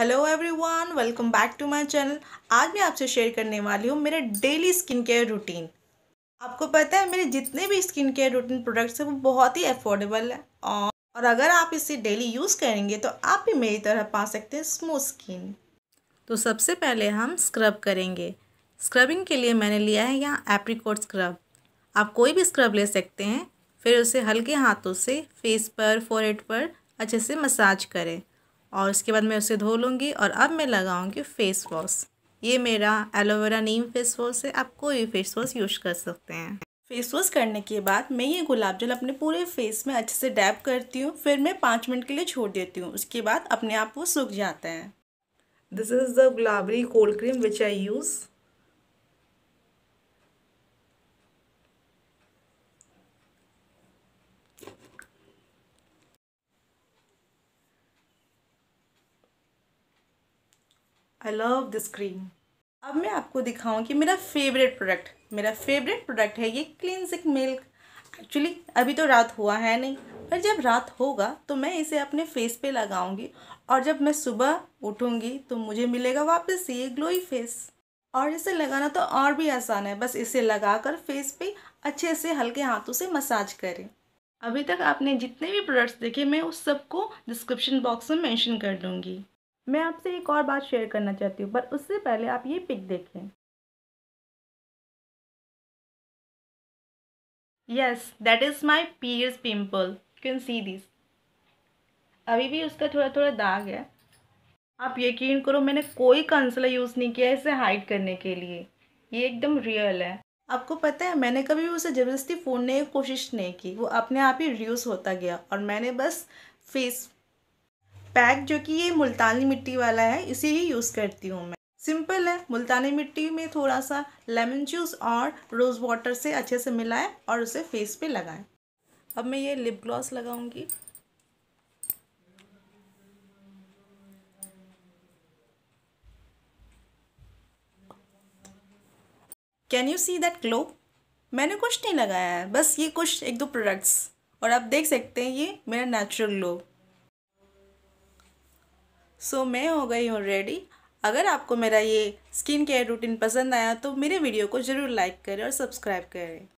hello everyone welcome back to my channel आज मैं आपसे शेयर करने वाली हूँ मेरे डेली स्किन केयर रूटीन आपको पता है मेरे जितने भी स्किन केयर रूटीन प्रोडक्ट्स हैं वो बहुत ही अफोर्डेबल है और, अगर आप इसे डेली यूज़ करेंगे तो आप भी मेरी तरह पा सकते हैं स्मूथ स्किन तो सबसे पहले हम स्क्रब करेंगे स्क्रबिंग के लिए मैंने लिया है यहाँ एप्रीकोट स्क्रब आप कोई भी स्क्रब ले सकते हैं फिर उसे हल्के हाथों से फेस पर फोरहेड पर अच्छे से मसाज करें और उसके बाद मैं उसे धो लूँगी और अब मैं लगाऊँगी फेस वॉश ये मेरा एलोवेरा नीम फेस वॉश है आप कोई भी फेस वॉश यूज़ कर सकते हैं फेस वॉश करने के बाद मैं ये गुलाब जल अपने पूरे फेस में अच्छे से डैप करती हूँ फिर मैं पाँच मिनट के लिए छोड़ देती हूँ उसके बाद अपने आप वो सूख जाता है this is the Gulabari cold cream which I use I love this cream अब मैं आपको दिखाऊँ कि मेरा फेवरेट प्रोडक्ट मेरा फेवरेट प्रोडक्ट है ये क्लिनजिक मिल्क एक्चुअली अभी तो रात हुआ है नहीं पर जब रात होगा तो मैं इसे अपने फेस पे लगाऊंगी और जब मैं सुबह उठूंगी तो मुझे मिलेगा वापस ये ग्लोई फेस और इसे लगाना तो और भी आसान है बस इसे लगाकर फेस पे अच्छे से हल्के हाथों से मसाज करें अभी तक आपने जितने भी प्रोडक्ट्स देखे मैं उस सबको डिस्क्रिप्शन बॉक्स में मेंशन कर दूंगी मैं आपसे एक और बात शेयर करना चाहती हूँ पर उससे पहले आप ये पिक देखें yes that is my Pears pimple can see this अभी भी उसका थोड़ा थोड़ा दाग है आप यकीन करो मैंने कोई कंसलर यूज़ नहीं किया इसे हाइड करने के लिए ये एकदम रियल है आपको पता है मैंने कभी भी उसे ज़बरदस्ती फोड़ने की कोशिश नहीं की वो अपने आप ही रिड्यूस होता गया और मैंने बस फेस पैक जो कि ये मुल्तानी मिट्टी वाला है इसे ही यूज़ करती हूँ मैं सिंपल है मुल्तानी मिट्टी में थोड़ा सा लेमन जूस और रोज़ वाटर से अच्छे से मिलाएं और उसे फेस पे लगाएं अब मैं ये लिप ग्लॉस लगाऊंगी can you see that glow मैंने कुछ नहीं लगाया है बस ये कुछ एक दो प्रोडक्ट्स और आप देख सकते हैं ये मेरा नेचुरल ग्लो सो so, मैं हो गई हूँ रेडी अगर आपको मेरा ये स्किन केयर रूटीन पसंद आया तो मेरे वीडियो को ज़रूर लाइक करें और सब्सक्राइब करें